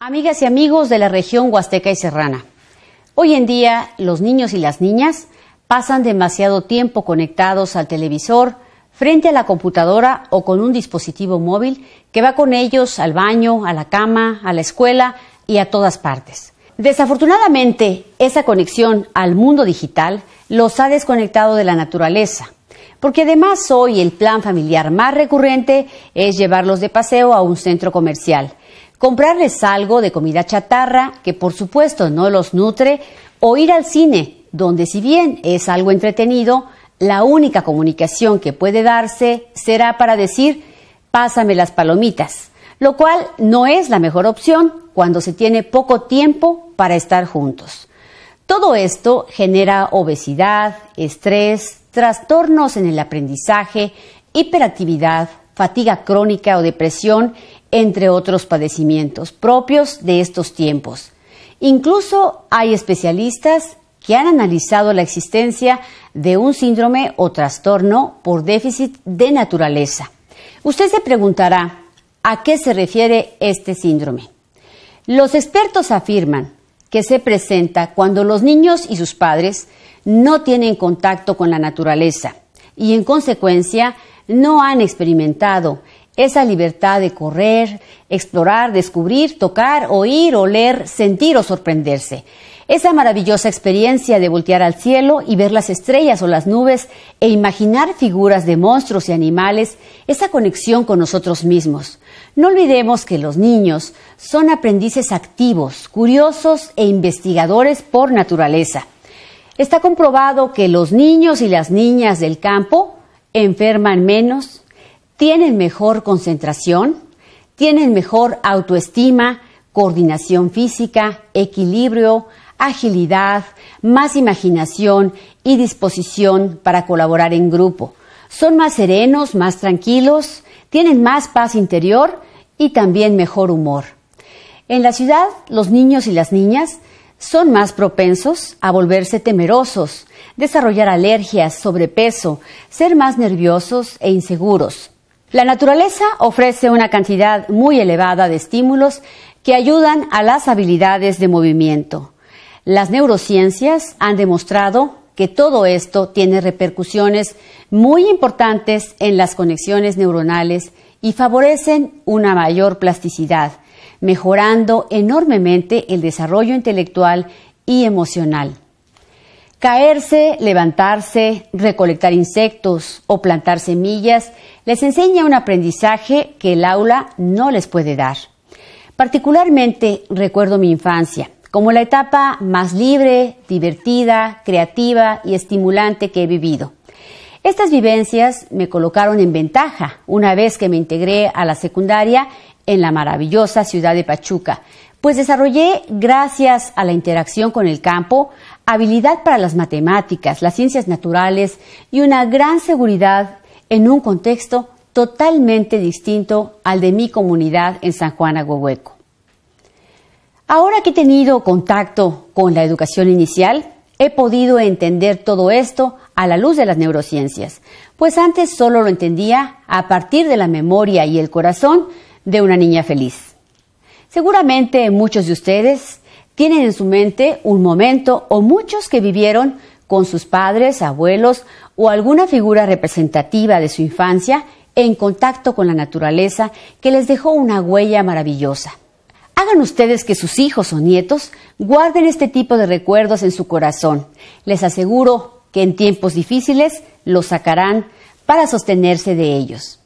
Amigas y amigos de la región Huasteca y Serrana, hoy en día los niños y las niñas pasan demasiado tiempo conectados al televisor, frente a la computadora o con un dispositivo móvil que va con ellos al baño, a la cama, a la escuela y a todas partes. Desafortunadamente, esa conexión al mundo digital los ha desconectado de la naturaleza, porque además hoy el plan familiar más recurrente es llevarlos de paseo a un centro comercial comprarles algo de comida chatarra, que por supuesto no los nutre, o ir al cine, donde si bien es algo entretenido, la única comunicación que puede darse será para decir, pásame las palomitas, lo cual no es la mejor opción cuando se tiene poco tiempo para estar juntos. Todo esto genera obesidad, estrés, trastornos en el aprendizaje, hiperactividad, fatiga crónica o depresión, entre otros padecimientos propios de estos tiempos. Incluso hay especialistas que han analizado la existencia de un síndrome o trastorno por déficit de naturaleza. Usted se preguntará, ¿a qué se refiere este síndrome? Los expertos afirman que se presenta cuando los niños y sus padres no tienen contacto con la naturaleza y en consecuencia no han experimentado esa libertad de correr, explorar, descubrir, tocar, oír, oler, sentir o sorprenderse. Esa maravillosa experiencia de voltear al cielo y ver las estrellas o las nubes e imaginar figuras de monstruos y animales, esa conexión con nosotros mismos. No olvidemos que los niños son aprendices activos, curiosos e investigadores por naturaleza. Está comprobado que los niños y las niñas del campo enferman menos, tienen mejor concentración, tienen mejor autoestima, coordinación física, equilibrio, agilidad, más imaginación y disposición para colaborar en grupo. Son más serenos, más tranquilos, tienen más paz interior y también mejor humor. En la ciudad, los niños y las niñas son más propensos a volverse temerosos, desarrollar alergias, sobrepeso, ser más nerviosos e inseguros. La naturaleza ofrece una cantidad muy elevada de estímulos que ayudan a las habilidades de movimiento. Las neurociencias han demostrado que todo esto tiene repercusiones muy importantes en las conexiones neuronales y favorecen una mayor plasticidad, mejorando enormemente el desarrollo intelectual y emocional. Caerse, levantarse, recolectar insectos o plantar semillas les enseña un aprendizaje que el aula no les puede dar. Particularmente recuerdo mi infancia como la etapa más libre, divertida, creativa y estimulante que he vivido. Estas vivencias me colocaron en ventaja una vez que me integré a la secundaria en la maravillosa ciudad de Pachuca, pues desarrollé, gracias a la interacción con el campo, habilidad para las matemáticas, las ciencias naturales y una gran seguridad en un contexto totalmente distinto al de mi comunidad en San Juan Agüehueco. Ahora que he tenido contacto con la educación inicial, he podido entender todo esto a la luz de las neurociencias, pues antes solo lo entendía a partir de la memoria y el corazón de una niña feliz. Seguramente muchos de ustedes tienen en su mente un momento o muchos que vivieron con sus padres, abuelos o alguna figura representativa de su infancia en contacto con la naturaleza que les dejó una huella maravillosa. Hagan ustedes que sus hijos o nietos guarden este tipo de recuerdos en su corazón. Les aseguro en tiempos difíciles los sacarán para sostenerse de ellos.